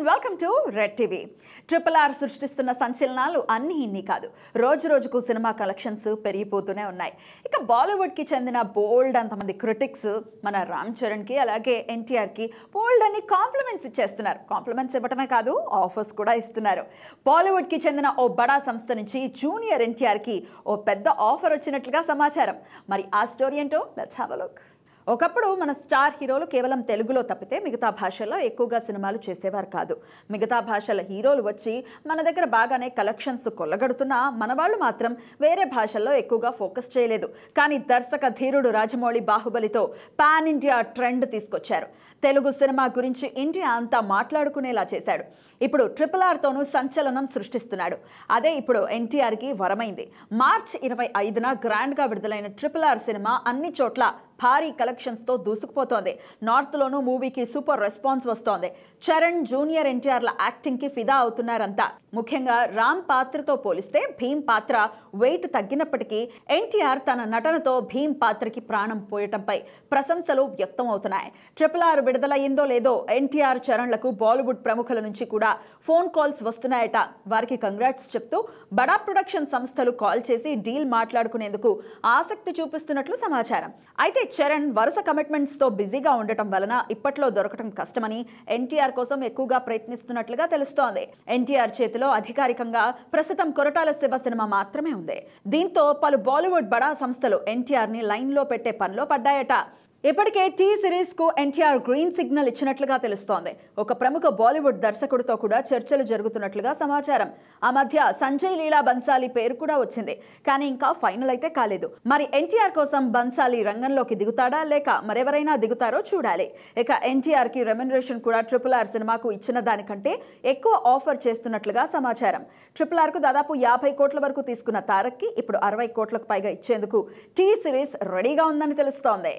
and welcome to Red TV triple R సృష్టిస్తున్న సంచలనాలు అన్నీ ఇన్ని కాదు రోజు రోజుకు సినిమా కలెక్షన్స్ పెరిగిపోతూనే ఉన్నాయి ఇక బాలీవుడ్కి చెందిన బోల్డ్ అంతమంది క్రిటిక్స్ మన రామ్ చరణ్కి అలాగే ఎన్టీఆర్కి బోల్డ్ అని కాంప్లిమెంట్స్ ఇచ్చేస్తున్నారు కాంప్లిమెంట్స్ ఇవ్వటమే కాదు ఆఫర్స్ కూడా ఇస్తున్నారు బాలీవుడ్కి చెందిన ఓ బడా సంస్థ నుంచి జూనియర్ ఎన్టీఆర్కి ఓ పెద్ద ఆఫర్ వచ్చినట్లుగా సమాచారం మరి ఆ స్టోరీ ఏంటో లెట్స్ హ్యావ్ అ లుక్ ఒకప్పుడు మన స్టార్ హీరోలు కేవలం తెలుగులో తప్పితే మిగతా భాషల్లో ఎక్కువగా సినిమాలు చేసేవారు కాదు మిగతా భాషల హీరోలు వచ్చి మన దగ్గర బాగానే కలెక్షన్స్ కొల్లగడుతున్నా మన వాళ్ళు మాత్రం వేరే భాషల్లో ఎక్కువగా ఫోకస్ చేయలేదు కానీ దర్శక ధీరుడు రాజమౌళి బాహుబలితో పాన్ ఇండియా ట్రెండ్ తీసుకొచ్చారు తెలుగు సినిమా గురించి ఇండియా అంతా మాట్లాడుకునేలా చేశాడు ఇప్పుడు ట్రిపుల్ ఆర్తోనూ సంచలనం సృష్టిస్తున్నాడు అదే ఇప్పుడు ఎన్టీఆర్కి వరమైంది మార్చ్ ఇరవై ఐదున గ్రాండ్గా విడుదలైన ట్రిపుల్ ఆర్ సినిమా అన్ని చోట్ల భారీ కలెక్షన్స్తో దూసుకుపోతోంది నార్త్లోనూ మూవీకి సూపర్ రెస్పాన్స్ వస్తోంది చరణ్ జూనియర్ ఎన్టీఆర్ల యాక్టింగ్కి ఫిదా అవుతున్నారంతా ముఖ్యంగా రామ్ పాత్రతో పోలిస్తే భీమ్ పాత్ర వెయిట్ తగ్గినప్పటికీ ఎన్టీఆర్ తన నటనతో భీమ్ పాత్రకి ప్రాణం పోయటంపై ప్రశంసలు వ్యక్తం అవుతున్నాయి ట్రిపుల్ ఆర్ విడుదలయ్యిందో లేదో ఎన్టీఆర్ చరణ్లకు బాలీవుడ్ ప్రముఖుల నుంచి కూడా ఫోన్ కాల్స్ వస్తున్నాయట వారికి కంగ్రాట్స్ చెప్తూ బడా ప్రొడక్షన్ సంస్థలు కాల్ చేసి డీల్ మాట్లాడుకునేందుకు ఆసక్తి చూపిస్తున్నట్లు సమాచారం అయితే చరణ్ వరుస కమిట్మెంట్స్తో బిజీగా ఉండటం వలన ఇప్పట్లో దొరకటం కష్టమని ఎన్టీఆర్ కోసం ఎక్కువగా ప్రయత్నిస్తున్నట్లుగా తెలుస్తోంది ఎన్టీఆర్ చేతిలో అధికారికంగా ప్రస్తుతం కొరటాల శివ సినిమా మాత్రమే ఉంది దీంతో పలు బాలీవుడ్ బడా సంస్థలు ఎన్టీఆర్ని లైన్లో పెట్టే పనిలో పడ్డాయట ఇప్పటికే టీ సిరీస్కు ఎన్టీఆర్ గ్రీన్ సిగ్నల్ ఇచ్చినట్లుగా తెలుస్తోంది ఒక ప్రముఖ బాలీవుడ్ దర్శకుడితో కూడా చర్చలు జరుగుతున్నట్లుగా సమాచారం ఆ మధ్య సంజయ్ లీలా బన్సాలి పేరు కూడా వచ్చింది కానీ ఇంకా ఫైనల్ అయితే కాలేదు మరి ఎన్టీఆర్ కోసం బన్సాలి రంగంలోకి దిగుతాడా లేక మరెవరైనా దిగుతారో చూడాలి ఇక ఎన్టీఆర్కి రెమ్యునరేషన్ కూడా ట్రిపుల్ ఆర్ సినిమాకు ఇచ్చిన దానికంటే ఎక్కువ ఆఫర్ చేస్తున్నట్లుగా సమాచారం ట్రిపుల్ ఆర్కు దాదాపు యాభై కోట్ల వరకు తీసుకున్న తారక్కి ఇప్పుడు అరవై కోట్లకు పైగా ఇచ్చేందుకు టీ సిరీస్ రెడీగా ఉందని తెలుస్తోంది